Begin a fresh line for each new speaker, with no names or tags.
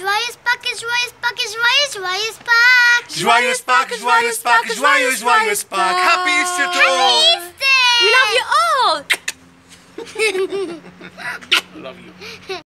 Joyeux Pâques, joyous Pâques, joyeux, joyous Pâques.
Joyeux Pâques, joyeux Pâques, joyous joyous Pâques. Happy Easter to
Happy Easter. We love you all.
love you.